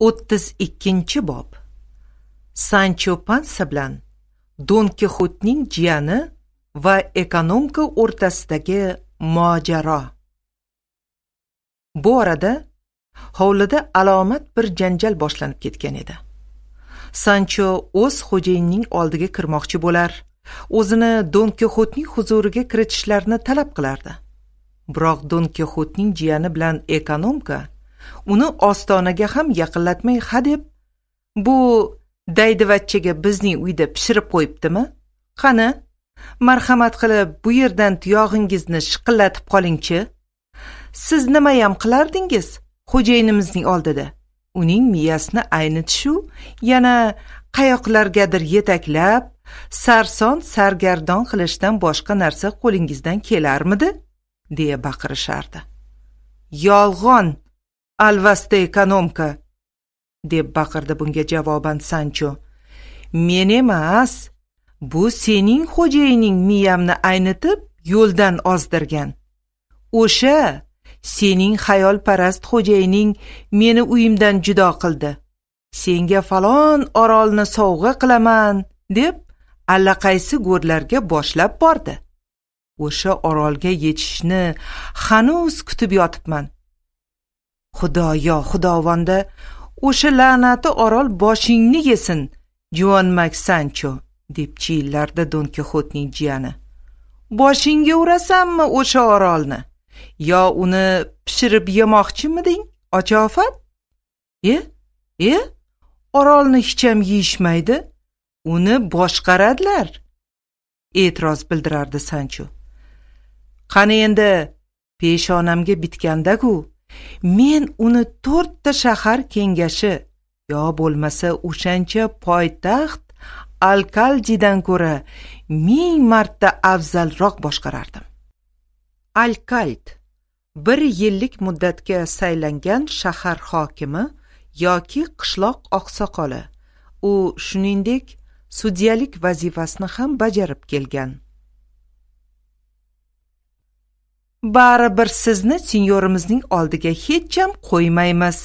o'ttiz ikkinchi bob sancho pansa bilan don kixotning jiyani va ekonomka o'rtasidagi mojaro bu orada hovlida alomat bir janjal boshlanib ketgan edi sancho o'z xo'jayinning oldiga kirmoqchi bo'lar o'zini don kixotning huzuriga kiritishlarini talab qilardi biroq don kixotning jiyani bilan ekonomka uni ostonaga ham yaqinlatmay hadeb bu daydivachchaga bizning uyda pishirib qo'yibdimi qani marhamat qilib bu yerdan tuyog'ingizni shiqillatib qolingchi siz nimayam qilardingiz xo'jayinimizning oldida uning miyasini aynitishu yana qayoqlargadir yetaklab sarson sargardon qilishdan boshqa narsa qo'lingizdan kelarmidi deya baqirishardi yolg'on alvasti ekonomka deb baqirdi bunga javoban sancho men emas bu sening xo'jayining miyamni aynitib yo'ldan ozdirgan o'sha sening xayolparast xo'jayining meni uyimdan judo qildi senga falon orolni sovg'a qilaman deb allaqaysi go'rlarga boshlab bordi o'sha orolga yetishishni hanuz kutib yotibman xudoyo xudovonda o'sha la'nati orol boshingni yesin juvonmak sancho deb chiyillardi don kixotning jiyani boshingga urasanmi o'sha orolni yo uni pishirib yemoqchimiding ocha ofat e e orolni hecham yeyishmaydi uni boshqaradilar e'tiroz bildirardi sancho qani endi peshonamga bitganda-ku men uni to'rtta shahar kengashi yo bo'lmasa o'shancha poytaxt alkaljidan ko'ra ming marta afzalroq boshqarardim alkald bir yillik muddatga saylangan shahar hokimi yoki qishloq oqsoqoli u shuningdek sudyalik vazifasini ham bajarib kelgan baribir sizni sinyorimizning oldiga hech ham qo'ymaymiz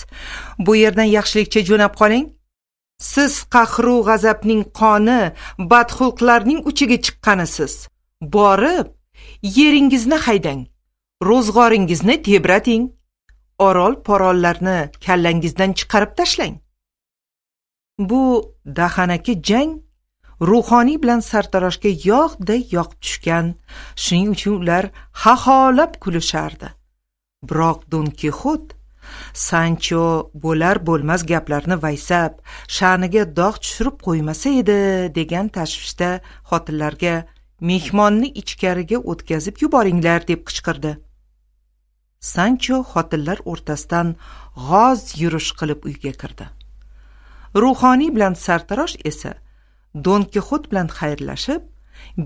bu yerdan yaxshilikcha jo'nab qoling siz qahru g'azabning qoni badxulqlarning uchiga chiqqanisiz borib yeringizni haydang ro'zg'oringizni tebrating orol porollarni kallangizdan chiqarib tashlang bu dahanaki jang ruhoniy bilan sartaroshga yog'day yoqib tushgan shuning uchun ular haholab kulishardi biroq don kixot sancho bo'lar bo'lmas gaplarni vaysab sha'niga dog' tushirib qo'ymasa edi degan tashvishda xotinlarga mehmonni ichkariga o'tkazib yuboringlar deb qichqirdi sancho xotinlar o'rtasidan g'oz yurish qilib uyga kirdi ruhoniy bilan sartarosh esa don kixot bilan xayrlashib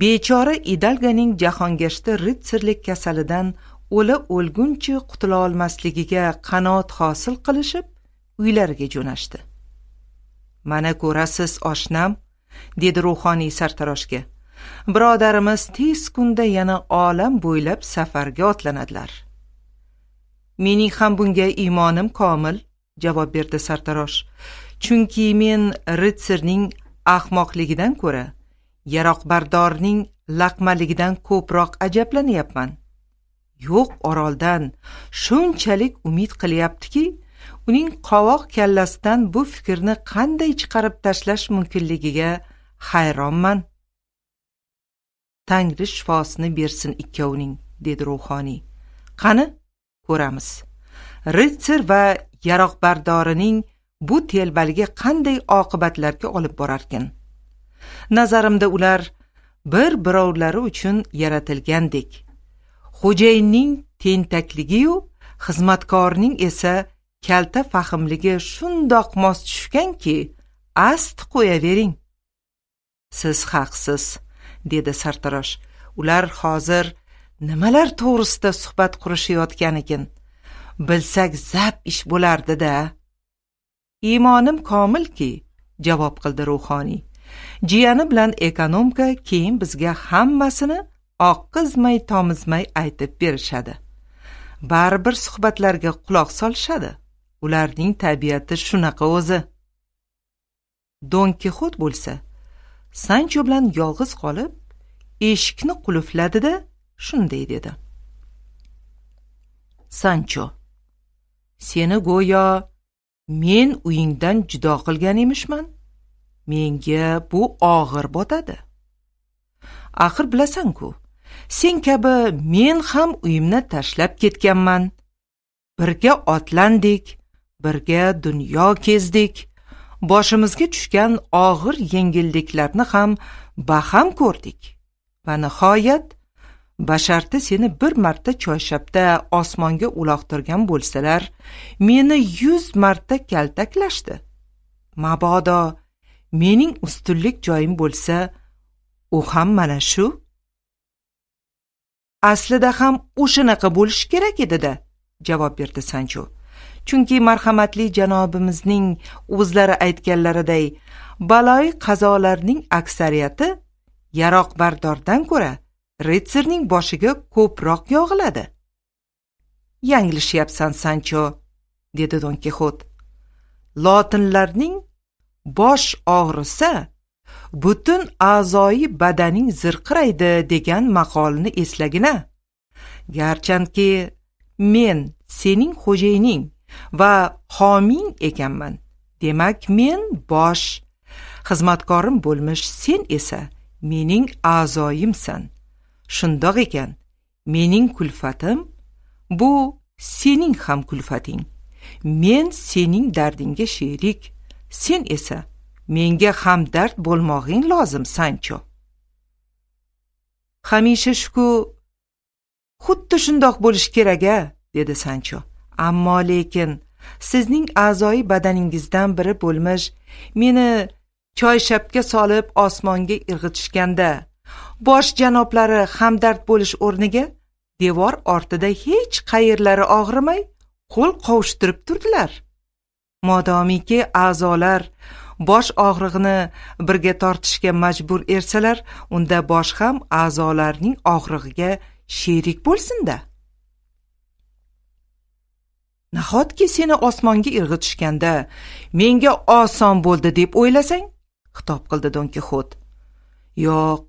bechora idalganing jahongashta ritsarlik kasalidan o'la o'lguncha qutula olmasligiga qanoat hosil qilishib uylariga jo'nashdi mana ko'rasiz oshnam dedi ruhoniy sartaroshga birodarimiz tez kunda yana olam bo'ylab safarga otlanadilar mening ham bunga iymonim komil javob berdi sartarosh chunki men ritsarning ahmoqligidan ko'ra yaroqbardorning laqmaligidan ko'proq ajablanyapman yo'q oroldan shunchalik umid qilyaptiki uning qovoq kallasidan bu fikrni qanday chiqarib tashlash mumkinligiga hayronman tangri shifosini bersin ikkovining dedi ruhoniy qani ko'ramiz ritser va yaroqbardorining bu telbaligi qanday oqibatlarga olib borarkin nazarimda ular bir birovlari uchun yaratilgandek xo'jayinning tentakligiyu xizmatkorning esa kalta fahmligi shundoq mos tushganki ast qo'yavering siz haqsiz dedi sartarosh ular hozir nimalar to'g'risida suhbat qurishayotgan ekan bilsak zap ish bo'lardi da iymonim komilki javob qildi ruhoniy jiyani bilan ekonomka keyin bizga hammasini oqqizmay tomizmay aytib berishadi baribir suhbatlarga quloq solishadi ularning tabiati shunaqa o'zi don kixot bo'lsa sancho bilan yolg'iz qolib eshikni qulfladida shunday dedi sancho seni go'yo men uyingdan judo qilgan emishman menga bu og'ir botadi axir bilasan-ku sen kabi men ham uyimni tashlab ketganman birga otlandik birga dunyo kezdik boshimizga tushgan og'ir yengilliklarni ham baham ko'rdik va nihoyat basharti seni bir marta choyshabda osmonga uloqtirgan bo'lsalar meni yuz marta kaltaklashdi mabodo mening ustunlik joyim bo'lsa u ham mana shu aslida ham o'shanaqa bo'lishi kerak edida javob berdi sancho chunki marhamatli janobimizning o'zlari aytganlariday baloyi qazolarning aksariyati yaroqbardordan ko'ra ritsarning boshiga ko'proq yog'iladi yanglishyapsan sancho dedi don kixot lotinlarning bosh og'risa butun a'zoyi badaning zirqiraydi degan maqolni eslagina garchanki men sening xo'jayining va homing ekanman demak men bosh xizmatkorim bo'lmish sen esa mening a'zoyimsan shundoq ekan mening kulfatim bu sening ham kulfating men sening dardingga sherik sen esa menga hamdard bo'lmog'ing lozim sancho hamisha shuku xuddi shundoq bo'lishi kerak a dedi sancho ammo lekin sizning a'zoyi badaningizdan biri bo'lmish meni choyshabga solib osmonga irg'itishganda bosh janoblari hamdard bo'lish o'rniga devor ortida hech qayerlari og'rimay qo'l qovushtirib turdilar modomiki a'zolar bosh og'rig'ini birga tortishga majbur ersalar unda bosh ham a'zolarning og'rig'iga sherik bo'lsinda nahotki seni osmonga irg'itishganda menga oson bo'ldi deb o'ylasang xitob qildi don kixot yo'q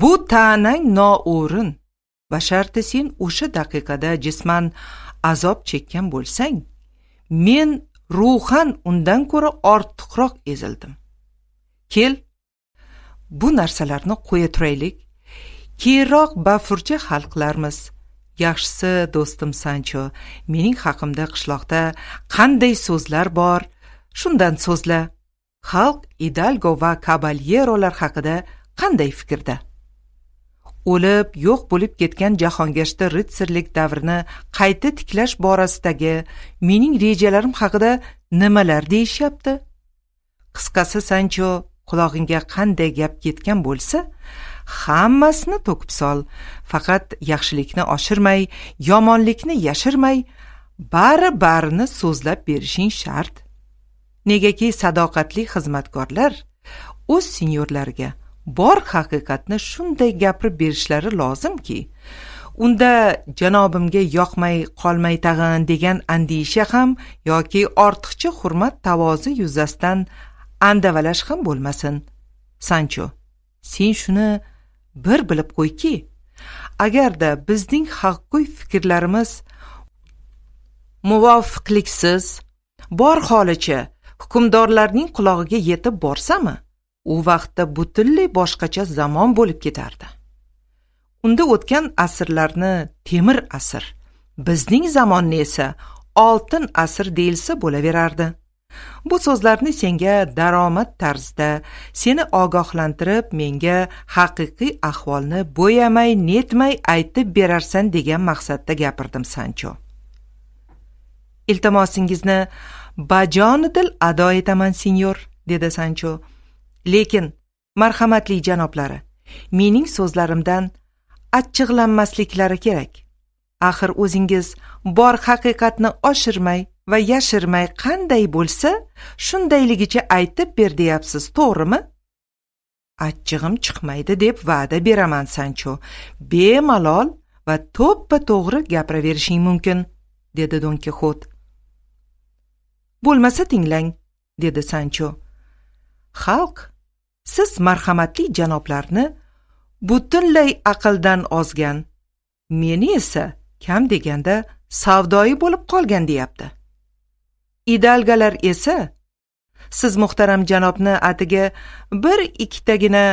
bu ta'nang noo'rin basharti sen o'sha daqiqada jisman azob chekkan bo'lsang men ruhan undan ko'ra ortiqroq ezildim kel bu narsalarni qo'ya turaylik keyinroq bafurja hal qilarmiz yaxshisi do'stim sancho mening haqimda qishloqda qanday so'zlar bor shundan so'zla xalq idalgo va kabalyerolar haqida qanday fikrda o'lib yo'q bo'lib ketgan jahongashta ritsarlik davrini qayta tiklash borasidagi mening rejalarim haqida nimalar deyishyapti qisqasi sancho qulog'ingga qanday gap ketgan bo'lsa hammasini to'kib sol faqat yaxshilikni oshirmay yomonlikni yashirmay bari barini so'zlab berishing shart negaki sadoqatli xizmatkorlar o'z senyorlariga bor haqiqatni shunday gapirib berishlari lozimki unda janobimga yoqmay qolmay tag'in degan andisha ham yoki ortiqcha hurmat tavozi yuzasidan andavalash ham bo'lmasin sancho sen shuni bir bilib qo'yki agarda bizning haqgo'y fikrlarimiz muvofiqliksiz bor holicha hukmdorlarning qulog'iga yetib borsami u vaqtda butunlay boshqacha zamon bo'lib ketardi unda o'tgan asrlarni temir asr bizning zamonni esa oltin asr deyilsa bo'laverardi bu so'zlarni senga daromad tarzda seni ogohlantirib menga haqiqiy ahvolni bo'yamay netmay aytib berarsan degan maqsadda gapirdim sancho iltimosingizni bajonidil ado etaman senyor dedi sancho lekin marhamatli janoblari mening so'zlarimdan achchiqlanmasliklari kerak axir o'zingiz bor haqiqatni oshirmay va yashirmay qanday bo'lsa shundayligicha aytib ber deyapsiz to'g'rimi achchig'im chiqmaydi deb va'da beraman sancho bemalol va to'ppa to'g'ri gapiraverishing mumkin dedi don kixot bo'lmasa tinglang dedi sancho xalq siz marhamatli janoblarni butunlay aqldan ozgan meni esa kam deganda savdoyi bo'lib qolgan deyapti idalgalar esa siz muhtaram janobni atigi bir ikkitagina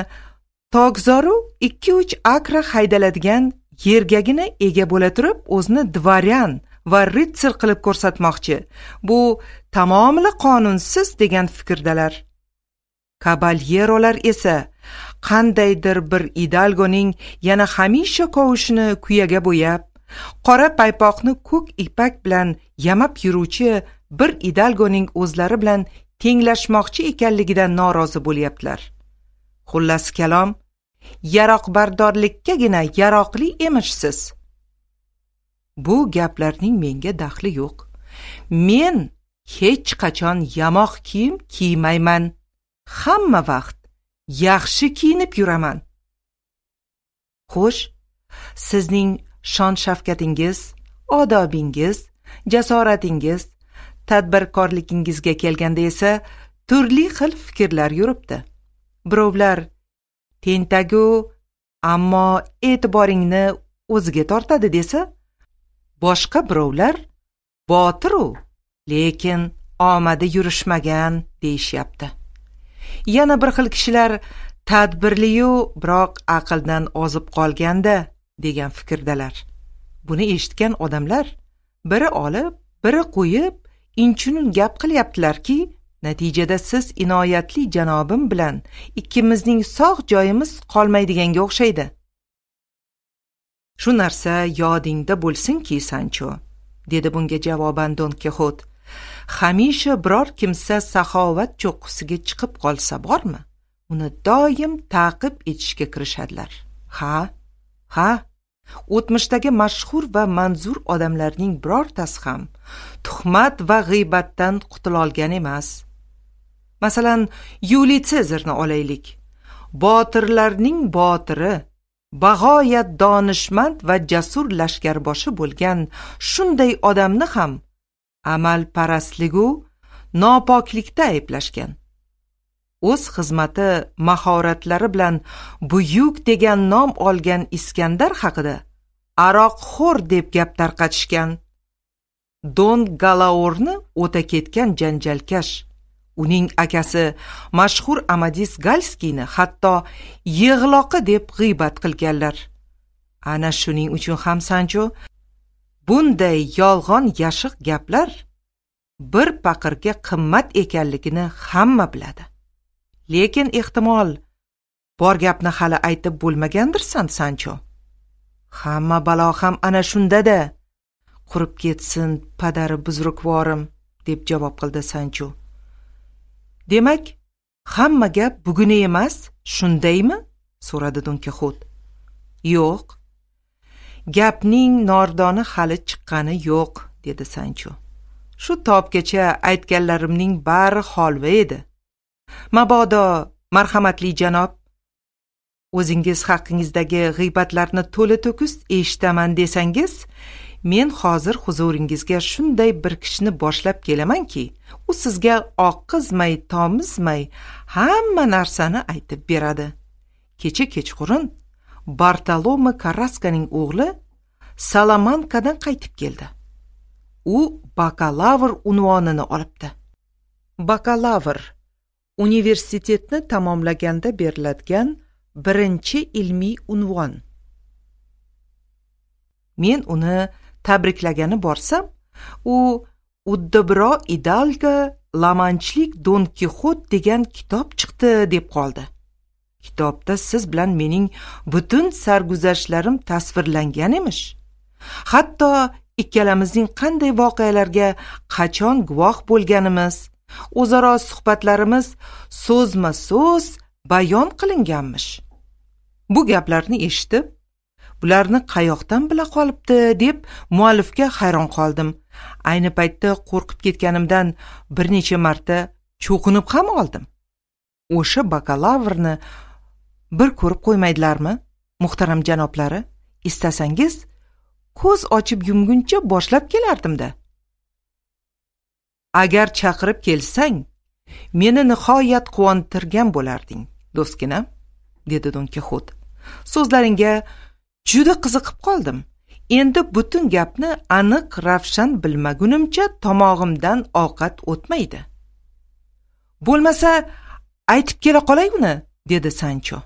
tokzoru ikki uch akra haydaladigan yergagina ega bo'la turib o'zini dvoryan va ritser qilib ko'rsatmoqchi bu tamomila qonunsiz degan fikrdalar kabalyerolar esa qandaydir bir idalgoning yana hamisha kovushini kuyaga bo'yab qora paypoqni ko'k ipak bilan yamab yuruvchi bir idalgoning o'zlari bilan tenglashmoqchi ekanligidan norozi bo'lyaptilar xullas kalom yaroqbardorlikkagina yaroqli emishsiz bu gaplarning menga daxli yo'q men hech qachon yamoq kiyim kiymayman hamma vaqt yaxshi kiyinib yuraman xo'sh sizning shon shafqatingiz odobingiz jasoratingiz tadbirkorligingizga kelganda esa turli xil fikrlar yuribdi birovlar tentagu ammo e'tiboringni o'ziga tortadi desa boshqa birovlar botiru lekin omadi yurishmagan deyishyapti yana bir xil kishilar tadbirliyu biroq aqldan ozib qolganda degan fikrdalar buni eshitgan odamlar biri olib biri qo'yib inchunun gap qilyaptilarki natijada siz inoyatli janobim bilan ikkimizning sog' joyimiz qolmaydiganga o'xshaydi shu narsa yodingda bo'lsinki sancho dedi bunga javoban don kixot hamisha biror kimsa saxovat cho'qqisiga chiqib qolsa bormi uni doim taqib etishga kirishadilar ha ha o'tmishdagi mashhur va manzur odamlarning birortasi ham tuhmat va g'iybatdan qutulolgan olgan emas masalan yuliy sezarni olaylik botirlarning botiri bag'oyat donishmand va jasur lashkarboshi bo'lgan shunday odamni ham amalparastligu nopoklikda ayblashgan o'z xizmati mahoratlari bilan buyuk degan nom olgan iskandar haqida aroqxo'r deb gap tarqatishgan don galaorni o'ta ketgan janjalkash uning akasi mashhur amadis galskiyni hatto yig'loqi deb g'iybat qilganlar ana shuning uchun ham sancho bunday yolg'on yashiq gaplar bir paqirga qimmat ekanligini hamma biladi lekin ehtimol bor gapni hali aytib bo'lmagandirsan sancho hamma balo ham ana shundada qurib ketsin padari buzrukvorim deb javob qildi sancho demak hamma gap buguni emas shundaymi so'radi don kixot yo'q gapning nordoni hali chiqqani yo'q dedi sancho shu topgacha aytganlarimning bari holva edi mabodo marhamatli janob o'zingiz haqingizdagi g'iybatlarni to'la to'kis eshitaman desangiz men hozir huzuringizga shunday bir kishini boshlab kelamanki u sizga oqqizmay tomizmay hamma narsani aytib beradi kecha kechqurun Bartolome Karaskaning o'g'li Salamankadan qaytib keldi. U bakalavr unvonini olibdi. Bakalavr universitetni tamomlaganda beriladigan birinchi ilmiy unvon. Men uni tabriklagani borsam, u uddibro idalga lamanchlik Don Kixot degan kitob chiqdi deb qoldi. kitobda siz bilan mening butun sarguzashtlarim tasvirlangan emish hatto ikkalamizning qanday voqealarga qachon guvoh bo'lganimiz o'zaro suhbatlarimiz so'zma so'z bayon qilinganmish bu gaplarni eshitib bularni qayoqdan bila qolibdi deb muallifga hayron qoldim ayni paytda qo'rqib ketganimdan bir necha marta cho'qinib ham oldim o'sha bakalavrni bir ko'rib qo'ymaydilarmi muhtaram janoblari istasangiz ko'z ochib yumguncha boshlab kelardimda agar chaqirib kelsang meni nihoyat quvontirgan bo'larding do'stginam dedi don kixot so'zlaringga juda qiziqib qoldim endi butun gapni aniq ravshan bilmagunimcha tomog'imdan ovqat o'tmaydi bo'lmasa aytib kela qolay uni dedi sancho